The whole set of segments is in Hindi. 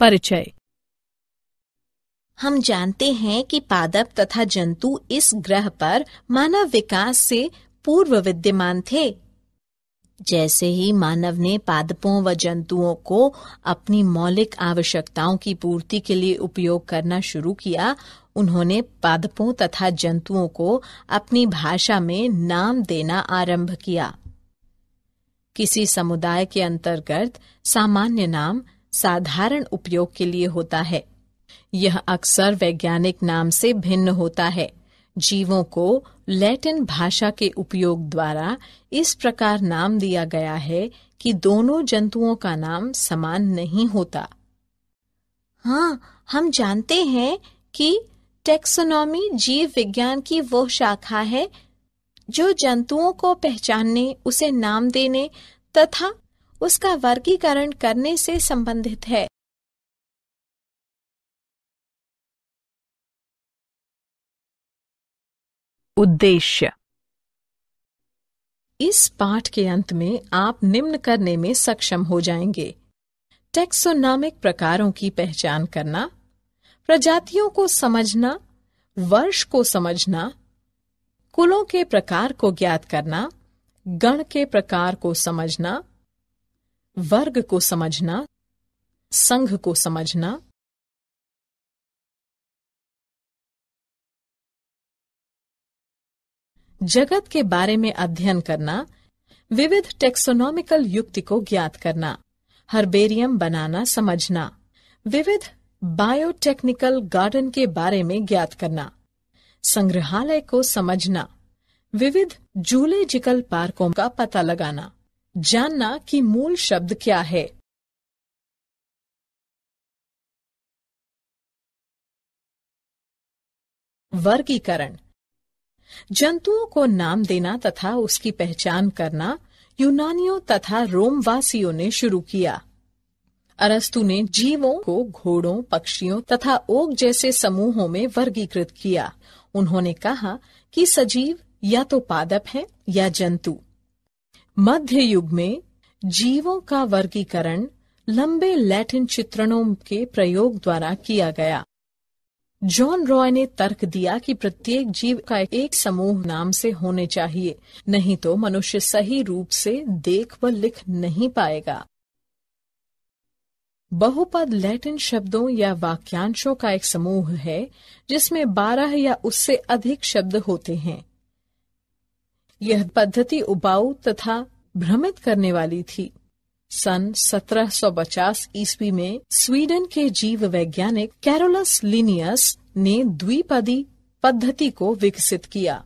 परिचय हम जानते हैं कि पादप तथा जंतु इस ग्रह पर मानव विकास से पूर्व विद्यमान थे जैसे ही मानव ने पादपों व जंतुओं को अपनी मौलिक आवश्यकताओं की पूर्ति के लिए उपयोग करना शुरू किया उन्होंने पादपों तथा जंतुओं को अपनी भाषा में नाम देना आरंभ किया किसी समुदाय के अंतर्गत सामान्य नाम साधारण उपयोग के लिए होता है यह अक्सर वैज्ञानिक नाम से भिन्न होता है जीवों को लैटिन भाषा के उपयोग द्वारा इस प्रकार नाम दिया गया है कि दोनों जंतुओं का नाम समान नहीं होता हाँ हम जानते हैं कि टेक्सोनॉमी जीव विज्ञान की वो शाखा है जो जंतुओं को पहचानने उसे नाम देने तथा उसका वर्गीकरण करने से संबंधित है उद्देश्य इस पाठ के अंत में आप निम्न करने में सक्षम हो जाएंगे टेक्सोनामिक प्रकारों की पहचान करना प्रजातियों को समझना वर्ष को समझना कुलों के प्रकार को ज्ञात करना गण के प्रकार को समझना वर्ग को समझना संघ को समझना जगत के बारे में अध्ययन करना विविध टेक्सोनॉमिकल युक्ति को ज्ञात करना हर्बेरियम बनाना समझना विविध बायोटेक्निकल गार्डन के बारे में ज्ञात करना संग्रहालय को समझना विविध जूलॉजिकल पार्कों का पता लगाना जानना कि मूल शब्द क्या है वर्गीकरण जंतुओं को नाम देना तथा उसकी पहचान करना यूनानियों तथा रोमवासियों ने शुरू किया अरस्तु ने जीवों को घोड़ों पक्षियों तथा ओक जैसे समूहों में वर्गीकृत किया उन्होंने कहा कि सजीव या तो पादप है या जंतु मध्य युग में जीवों का वर्गीकरण लंबे लैटिन चित्रणों के प्रयोग द्वारा किया गया जॉन रॉय ने तर्क दिया कि प्रत्येक जीव का एक समूह नाम से होने चाहिए नहीं तो मनुष्य सही रूप से देख व लिख नहीं पाएगा बहुपद लैटिन शब्दों या वाक्यांशों का एक समूह है जिसमें बारह या उससे अधिक शब्द होते हैं यह पद्धति उबाऊ तथा भ्रमित करने वाली थी सन 1750 ईस्वी में स्वीडन के जीव वैज्ञानिक कैरोलस लिनियस ने द्विपदी पद्धति को विकसित किया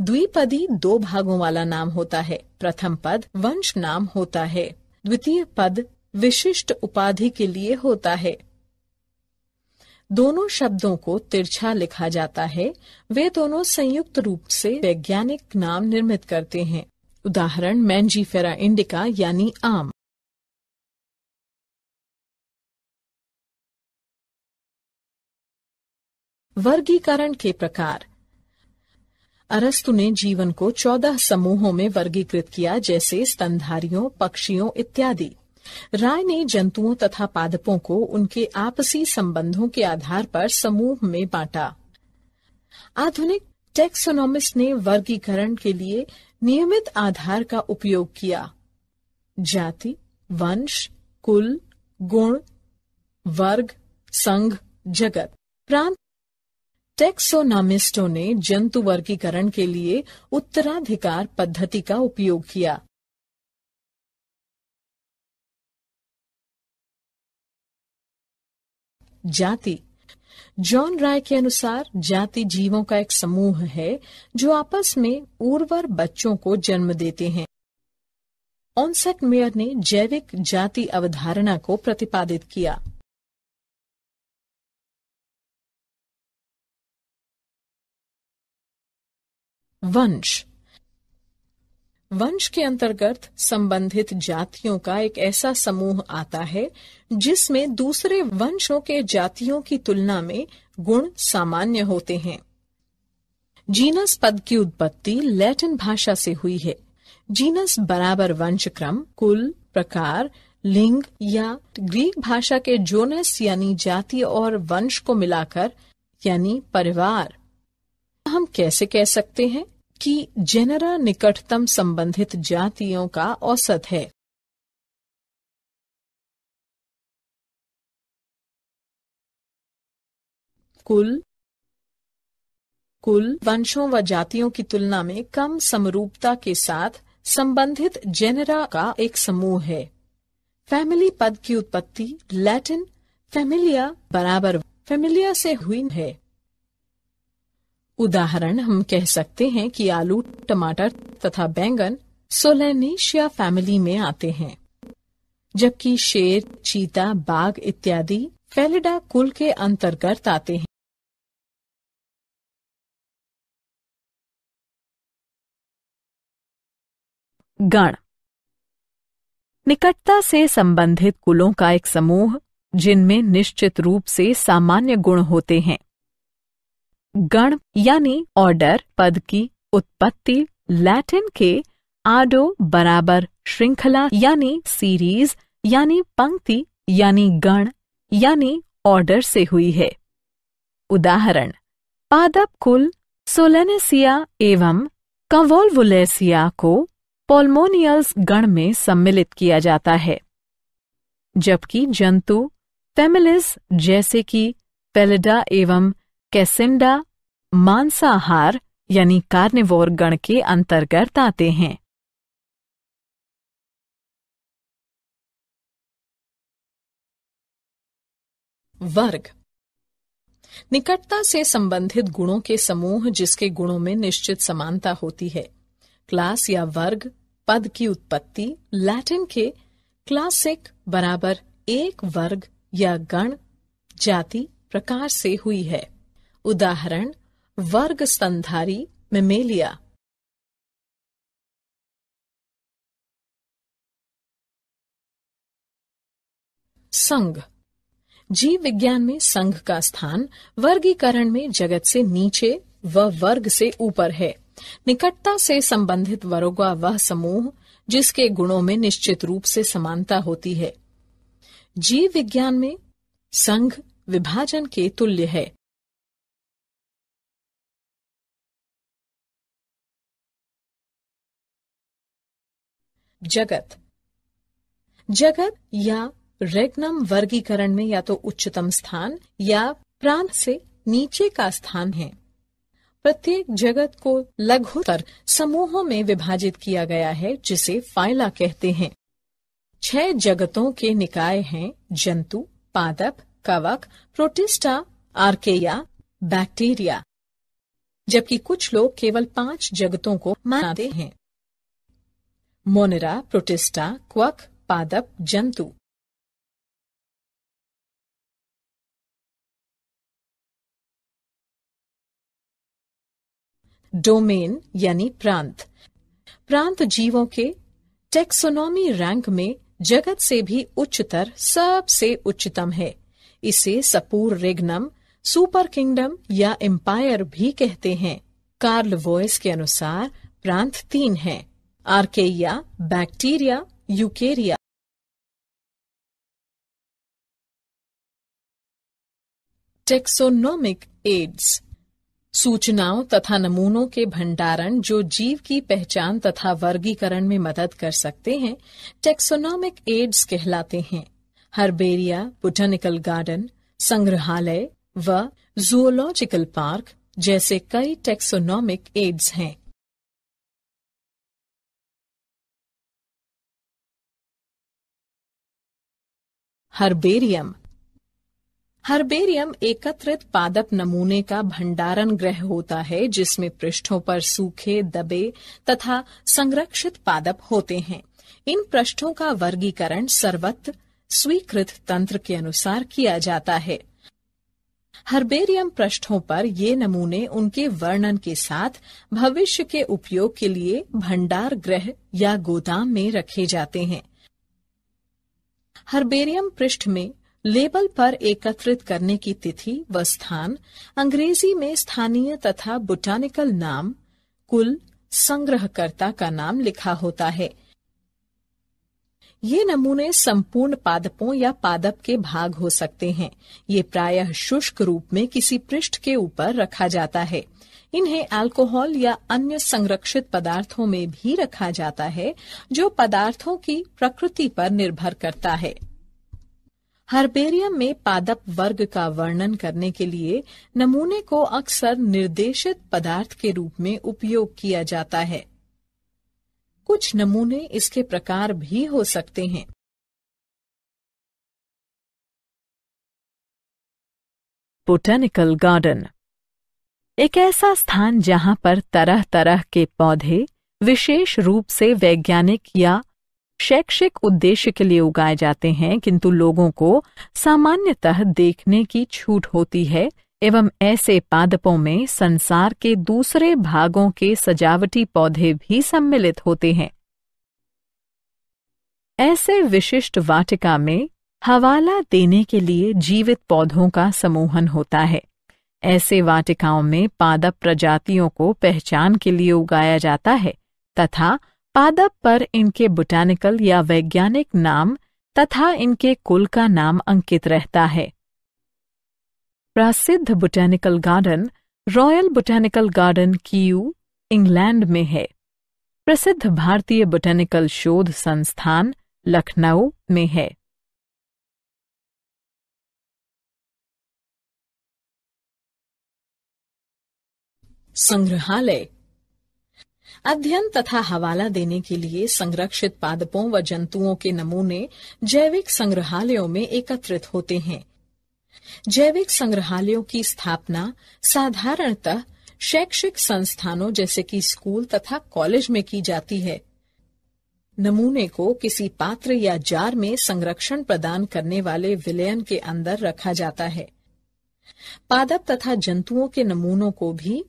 द्विपदी दो भागों वाला नाम होता है प्रथम पद वंश नाम होता है द्वितीय पद विशिष्ट उपाधि के लिए होता है दोनों शब्दों को तिरछा लिखा जाता है वे दोनों संयुक्त रूप से वैज्ञानिक नाम निर्मित करते हैं उदाहरण मैंजीफेरा इंडिका यानी आम वर्गीकरण के प्रकार अरस्तु ने जीवन को चौदह समूहों में वर्गीकृत किया जैसे स्तनधारियों पक्षियों इत्यादि राय ने जंतुओं तथा पादपों को उनके आपसी संबंधों के आधार पर समूह में बांटा आधुनिक टेक्सोनोमिस्ट ने वर्गीकरण के लिए नियमित आधार का उपयोग किया जाति वंश कुल गुण वर्ग संघ जगत प्रांत टेक्सोनामिस्टों ने जंतु वर्गीकरण के लिए उत्तराधिकार पद्धति का उपयोग किया जाति जॉन राय के अनुसार जाति जीवों का एक समूह है जो आपस में उर्वर बच्चों को जन्म देते हैं ऑनसेट मेयर ने जैविक जाति अवधारणा को प्रतिपादित किया वंश वंश के अंतर्गत संबंधित जातियों का एक ऐसा समूह आता है जिसमें दूसरे वंशों के जातियों की तुलना में गुण सामान्य होते हैं जीनस पद की उत्पत्ति लैटिन भाषा से हुई है जीनस बराबर वंश क्रम कुल प्रकार लिंग या ग्रीक भाषा के जोनस यानी जाति और वंश को मिलाकर यानी परिवार हम कैसे कह सकते हैं कि जेनरा निकटतम संबंधित जातियों का औसत है कुल कुल वंशों व जातियों की तुलना में कम समरूपता के साथ संबंधित जेनरा का एक समूह है फैमिली पद की उत्पत्ति लैटिन फेमिलिया बराबर फेमिलिया से हुई है उदाहरण हम कह सकते हैं कि आलू टमाटर तथा बैंगन सोलैनेशिया फैमिली में आते हैं जबकि शेर चीता बाघ इत्यादि फेलिडा कुल के अंतर्गत आते हैं गण निकटता से संबंधित कुलों का एक समूह जिनमें निश्चित रूप से सामान्य गुण होते हैं गण यानी ऑर्डर पद की उत्पत्ति लैटिन के आडो बराबर श्रृंखला यानी सीरीज यानी पंक्ति यानी गण यानी ऑर्डर से हुई है उदाहरण पादप कुल सोलेनेसिया एवं कंवोलवुलेसिया को पोलमोनियल्स गण में सम्मिलित किया जाता है जबकि जंतु फेमिलिस जैसे कि पेलिडा एवं कैसेंडा मांसाहार यानी कार्निवोर गण के अंतर्गत आते हैं वर्ग निकटता से संबंधित गुणों के समूह जिसके गुणों में निश्चित समानता होती है क्लास या वर्ग पद की उत्पत्ति लैटिन के क्लासिक बराबर एक वर्ग या गण जाति प्रकार से हुई है उदाहरण वर्ग स्तनधारी मेमेलिया संघ जीव विज्ञान में संघ का स्थान वर्गीकरण में जगत से नीचे व वर्ग से ऊपर है निकटता से संबंधित वर्गवा वह समूह जिसके गुणों में निश्चित रूप से समानता होती है जीव विज्ञान में संघ विभाजन के तुल्य है जगत जगत या रेग्नम वर्गीकरण में या तो उच्चतम स्थान या प्रांत से नीचे का स्थान है प्रत्येक जगत को लघुतर समूहों में विभाजित किया गया है जिसे फाइला कहते हैं छह जगतों के निकाय हैं जंतु पादप कवक प्रोटिस्टा आर्केया बैक्टीरिया जबकि कुछ लोग केवल पांच जगतों को मानते हैं मोनेरा प्रोटिस्टा क्वक पादप जंतु डोमेन यानी प्रांत प्रांत जीवों के टेक्सोनॉमी रैंक में जगत से भी उच्चतर सबसे उच्चतम है इसे सपूर रेग्नम सुपर किंगडम या एम्पायर भी कहते हैं कार्ल वॉयस के अनुसार प्रांत तीन हैं archaea bacteria eukarya taxonomic aids सूचनाओं तथा नमूनों के भंडारण जो जीव की पहचान तथा वर्गीकरण में मदद कर सकते हैं टेक्सोनोमिक एड्स कहलाते हैं हर्बेरिया बुटानिकल गार्डन संग्रहालय व जूलॉजिकल पार्क जैसे कई टेक्सोनोमिक एड्स हैं हर्बेरियम हर्बेरियम एकत्रित पादप नमूने का भंडारण ग्रह होता है जिसमें पृष्ठों पर सूखे दबे तथा संरक्षित पादप होते हैं इन पृष्ठों का वर्गीकरण सर्वत्र स्वीकृत तंत्र के अनुसार किया जाता है हर्बेरियम पृष्ठों पर ये नमूने उनके वर्णन के साथ भविष्य के उपयोग के लिए भंडार ग्रह या गोदाम में रखे जाते हैं हर्बेरियम पृष्ठ में लेबल पर एकत्रित करने की तिथि व स्थान अंग्रेजी में स्थानीय तथा बुटानिकल नाम कुल संग्रहकर्ता का नाम लिखा होता है ये नमूने संपूर्ण पादपों या पादप के भाग हो सकते हैं ये प्रायः शुष्क रूप में किसी पृष्ठ के ऊपर रखा जाता है इन्हें अल्कोहल या अन्य संरक्षित पदार्थों में भी रखा जाता है जो पदार्थों की प्रकृति पर निर्भर करता है हर्बेरियम में पादप वर्ग का वर्णन करने के लिए नमूने को अक्सर निर्देशित पदार्थ के रूप में उपयोग किया जाता है कुछ नमूने इसके प्रकार भी हो सकते हैं बोटेनिकल गार्डन एक ऐसा स्थान जहां पर तरह तरह के पौधे विशेष रूप से वैज्ञानिक या शैक्षिक उद्देश्य के लिए उगाए जाते हैं किंतु लोगों को सामान्यतः देखने की छूट होती है एवं ऐसे पादपों में संसार के दूसरे भागों के सजावटी पौधे भी सम्मिलित होते हैं ऐसे विशिष्ट वाटिका में हवाला देने के लिए जीवित पौधों का समूहन होता है ऐसे वाटिकाओं में पादप प्रजातियों को पहचान के लिए उगाया जाता है तथा पादप पर इनके बोटैनिकल या वैज्ञानिक नाम तथा इनके कुल का नाम अंकित रहता है प्रसिद्ध botanical garden royal botanical garden Kew England में है प्रसिद्ध भारतीय बोटेनिकल शोध संस्थान लखनऊ में है संग्रहालय अध्ययन तथा हवाला देने के लिए संरक्षित पादपों व जंतुओं के नमूने जैविक संग्रहालयों में एकत्रित होते हैं जैविक संग्रहालयों की स्थापना साधारणतः शैक्षिक संस्थानों जैसे कि स्कूल तथा कॉलेज में की जाती है नमूने को किसी पात्र या जार में संरक्षण प्रदान करने वाले विलयन के अंदर रखा जाता है पादप तथा जंतुओं के नमूनों को भी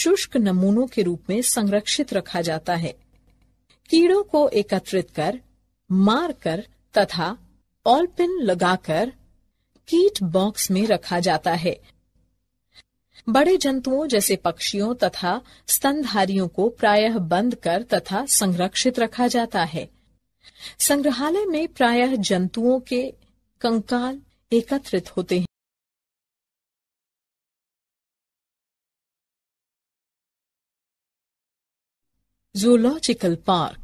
शुष्क नमूनों के रूप में संरक्षित रखा जाता है कीड़ों को एकत्रित कर मार कर तथा ऑलपिन लगाकर कीट बॉक्स में रखा जाता है बड़े जंतुओं जैसे पक्षियों तथा स्तनधारियों को प्रायः बंद कर तथा संरक्षित रखा जाता है संग्रहालय में प्रायः जंतुओं के कंकाल एकत्रित होते हैं जूलॉजिकल पार्क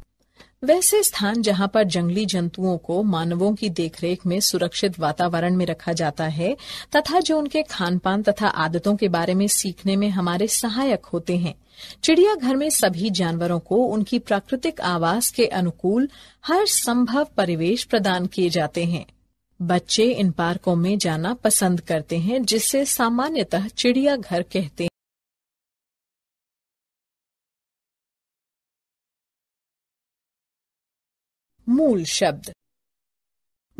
वैसे स्थान जहां पर जंगली जंतुओं को मानवों की देखरेख में सुरक्षित वातावरण में रखा जाता है तथा जो उनके खान पान तथा आदतों के बारे में सीखने में हमारे सहायक होते हैं चिड़ियाघर में सभी जानवरों को उनकी प्राकृतिक आवास के अनुकूल हर संभव परिवेश प्रदान किए जाते हैं बच्चे इन पार्कों में जाना पसंद करते हैं जिसे सामान्यतः चिड़ियाघर कहते हैं मूल शब्द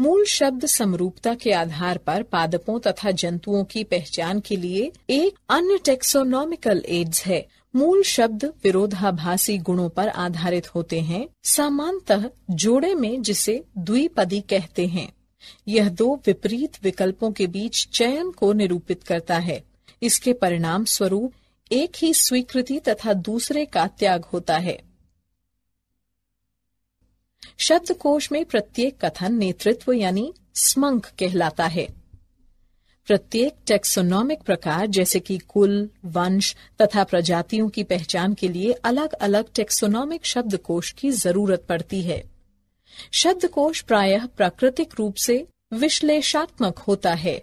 मूल शब्द समरूपता के आधार पर पादपों तथा जंतुओं की पहचान के लिए एक अन्य टेक्सोनॉमिकल एड्स है मूल शब्द विरोधाभासी गुणों पर आधारित होते हैं सामान्यतः जोड़े में जिसे द्विपदी कहते हैं यह दो विपरीत विकल्पों के बीच चयन को निरूपित करता है इसके परिणाम स्वरूप एक ही स्वीकृति तथा दूसरे का त्याग होता है कोश में प्रत्येक कथन नेतृत्व यानी स्मंक कहलाता है प्रत्येक टेक्सोनॉमिक प्रकार जैसे कि कुल वंश तथा प्रजातियों की पहचान के लिए अलग अलग टेक्सोनॉमिक शब्दकोश की जरूरत पड़ती है शब्दकोश प्रायः प्राकृतिक रूप से विश्लेषात्मक होता है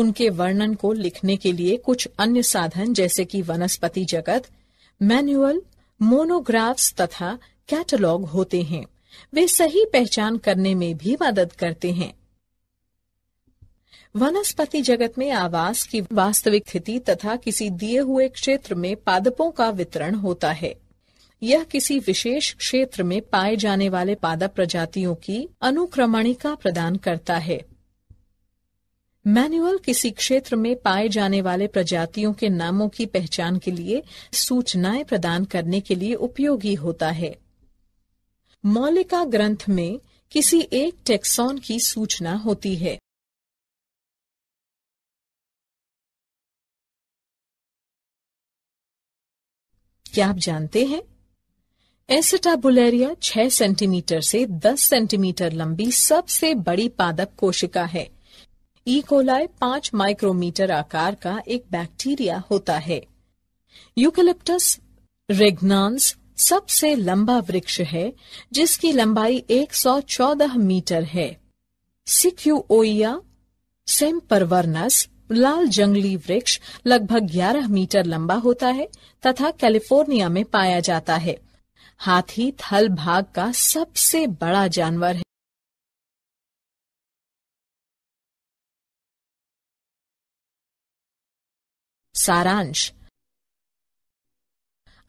उनके वर्णन को लिखने के लिए कुछ अन्य साधन जैसे कि वनस्पति जगत मैनुअल मोनोग्राफ्स तथा कैटलॉग होते हैं वे सही पहचान करने में भी मदद करते हैं वनस्पति जगत में आवास की वास्तविक स्थिति तथा किसी दिए हुए क्षेत्र में पादपों का वितरण होता है यह किसी विशेष क्षेत्र में पाए जाने वाले पादप प्रजातियों की अनुक्रमणिका प्रदान करता है मैनुअल किसी क्षेत्र में पाए जाने वाले प्रजातियों के नामों की पहचान के लिए सूचनाएं प्रदान करने के लिए उपयोगी होता है मौलिका ग्रंथ में किसी एक टेक्सॉन की सूचना होती है क्या आप जानते हैं एसेटाबुलरिया 6 सेंटीमीटर से 10 सेंटीमीटर लंबी सबसे बड़ी पादप कोशिका है ई e. पांच माइक्रोमीटर आकार का एक बैक्टीरिया होता है यूकेलिप्टस रेगनांस सबसे लंबा वृक्ष है जिसकी लंबाई 114 मीटर है सिक्यूओया सेम्परवर्नस लाल जंगली वृक्ष लगभग 11 मीटर लंबा होता है तथा कैलिफोर्निया में पाया जाता है हाथी थल भाग का सबसे बड़ा जानवर है सारांश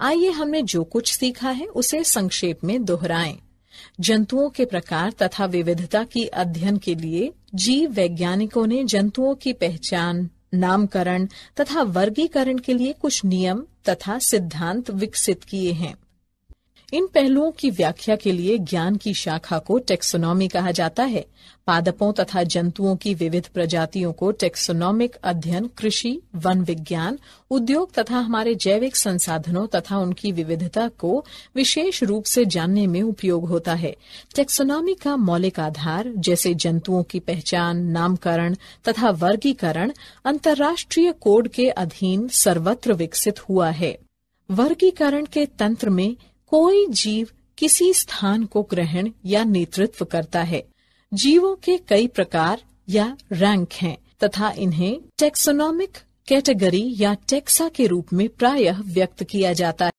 आइए हमने जो कुछ सीखा है उसे संक्षेप में दोहराएं। जंतुओं के प्रकार तथा विविधता की अध्ययन के लिए जीव वैज्ञानिकों ने जंतुओं की पहचान नामकरण तथा वर्गीकरण के लिए कुछ नियम तथा सिद्धांत विकसित किए हैं इन पहलुओं की व्याख्या के लिए ज्ञान की शाखा को टेक्सोनॉमी कहा जाता है पादपों तथा जंतुओं की विविध प्रजातियों को टेक्सोनॉमिक अध्ययन कृषि वन विज्ञान उद्योग तथा हमारे जैविक संसाधनों तथा उनकी विविधता को विशेष रूप से जानने में उपयोग होता है टेक्सोनॉमी का मौलिक आधार जैसे जंतुओं की पहचान नामकरण तथा वर्गीकरण अंतर्राष्ट्रीय कोड के अधीन सर्वत्र विकसित हुआ है वर्गीकरण के तंत्र में कोई जीव किसी स्थान को ग्रहण या नेतृत्व करता है जीवों के कई प्रकार या रैंक हैं तथा इन्हें टेक्सोनॉमिक कैटेगरी या टेक्सा के रूप में प्रायः व्यक्त किया जाता है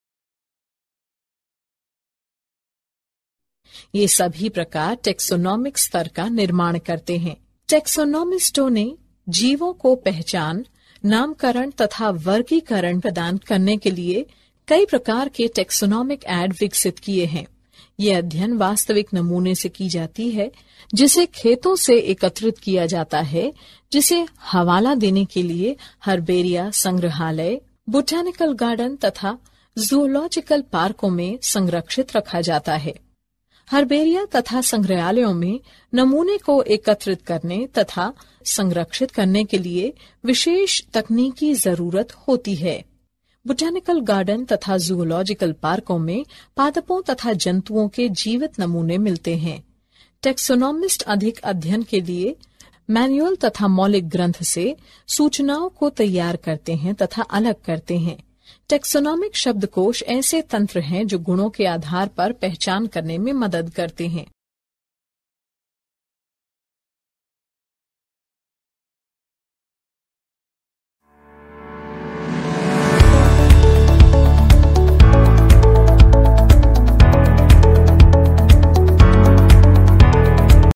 ये सभी प्रकार टेक्सोनॉमिक स्तर का निर्माण करते हैं टेक्सोनॉमिस्टों ने जीवों को पहचान नामकरण तथा वर्गीकरण प्रदान करने के लिए कई प्रकार के टेक्सोनॉमिक एड विकसित किए हैं ये अध्ययन वास्तविक नमूने से की जाती है जिसे खेतों से एकत्रित किया जाता है जिसे हवाला देने के लिए हरबेरिया संग्रहालय बोटैनिकल गार्डन तथा जूलॉजिकल पार्कों में संरक्षित रखा जाता है हरबेरिया तथा संग्रहालयों में नमूने को एकत्रित करने तथा संरक्षित करने के लिए विशेष तकनीकी जरूरत होती है बोटेनिकल गार्डन तथा जूलॉजिकल पार्कों में पादपों तथा जंतुओं के जीवित नमूने मिलते हैं टेक्सोनॉमिस्ट अधिक अध्ययन के लिए मैनुअल तथा मौलिक ग्रंथ से सूचनाओं को तैयार करते हैं तथा अलग करते हैं टेक्सोनॉमिक शब्दकोश ऐसे तंत्र हैं जो गुणों के आधार पर पहचान करने में मदद करते हैं